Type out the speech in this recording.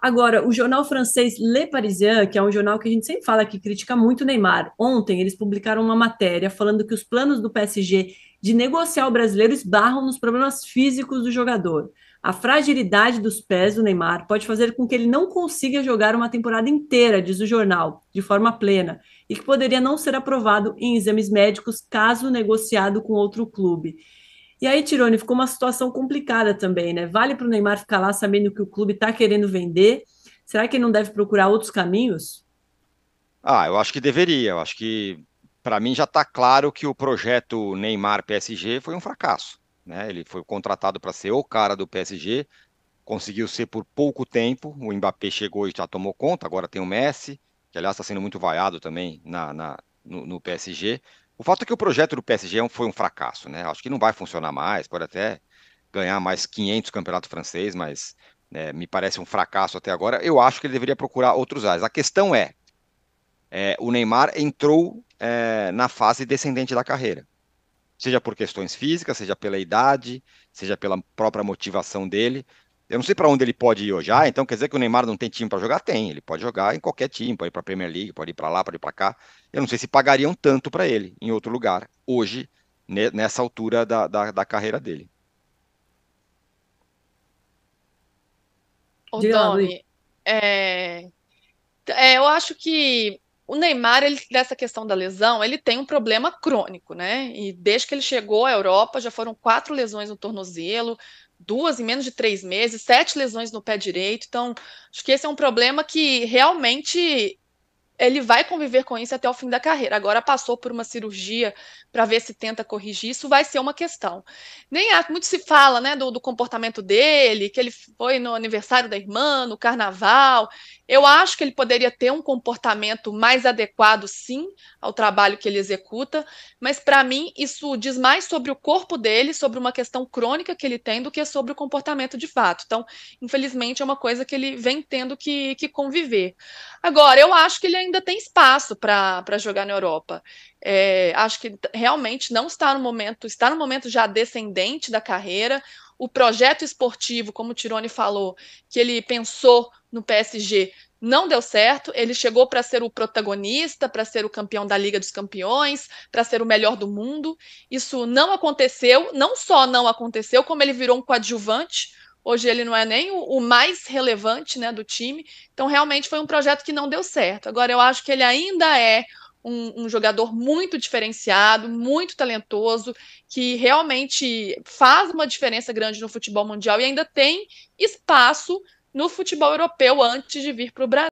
Agora, o jornal francês Le Parisien, que é um jornal que a gente sempre fala que critica muito o Neymar, ontem eles publicaram uma matéria falando que os planos do PSG de negociar o brasileiro esbarram nos problemas físicos do jogador. A fragilidade dos pés do Neymar pode fazer com que ele não consiga jogar uma temporada inteira, diz o jornal, de forma plena, e que poderia não ser aprovado em exames médicos caso negociado com outro clube. E aí, Tirone, ficou uma situação complicada também, né? Vale para o Neymar ficar lá sabendo que o clube está querendo vender? Será que ele não deve procurar outros caminhos? Ah, eu acho que deveria. Eu acho que, para mim, já está claro que o projeto Neymar-PSG foi um fracasso. Né? Ele foi contratado para ser o cara do PSG, conseguiu ser por pouco tempo. O Mbappé chegou e já tomou conta. Agora tem o Messi, que, aliás, está sendo muito vaiado também na, na no, no PSG. O fato é que o projeto do PSG é foi um fracasso, né? Acho que não vai funcionar mais, pode até ganhar mais 500 campeonato francês, mas né, me parece um fracasso até agora. Eu acho que ele deveria procurar outros áreas. A questão é, é o Neymar entrou é, na fase descendente da carreira, seja por questões físicas, seja pela idade, seja pela própria motivação dele. Eu não sei para onde ele pode ir hoje. Ah, então quer dizer que o Neymar não tem time para jogar? Tem, ele pode jogar em qualquer time, pode ir para a Premier League, pode ir para lá, pode ir para cá. Eu não sei se pagariam tanto para ele em outro lugar, hoje, nessa altura da, da, da carreira dele. Ô, Tony, é... é, eu acho que o Neymar, ele, nessa questão da lesão, ele tem um problema crônico, né? E desde que ele chegou à Europa, já foram quatro lesões no tornozelo, duas em menos de três meses, sete lesões no pé direito. Então, acho que esse é um problema que realmente ele vai conviver com isso até o fim da carreira. Agora passou por uma cirurgia para ver se tenta corrigir, isso vai ser uma questão. Nem há, muito se fala né, do, do, comportamento dele, que ele foi no aniversário da irmã, no carnaval. Eu acho que ele poderia ter um comportamento mais adequado, sim, ao trabalho que ele executa, mas para mim isso diz mais sobre o corpo dele, sobre uma questão crônica que ele tem, do que sobre o comportamento de fato. Então, infelizmente, é uma coisa que ele vem tendo que, que conviver. Agora, eu acho que ele é ainda tem espaço para jogar na Europa. É, acho que realmente não está no momento, está no momento já descendente da carreira. O projeto esportivo, como o Tirone falou, que ele pensou no PSG, não deu certo. Ele chegou para ser o protagonista, para ser o campeão da Liga dos Campeões, para ser o melhor do mundo. Isso não aconteceu, não só não aconteceu, como ele virou um coadjuvante Hoje ele não é nem o, o mais relevante né, do time. Então, realmente foi um projeto que não deu certo. Agora, eu acho que ele ainda é um, um, jogador muito diferenciado, muito talentoso, que realmente faz uma diferença grande no futebol mundial e ainda tem espaço no futebol europeu antes de vir para o Brasil.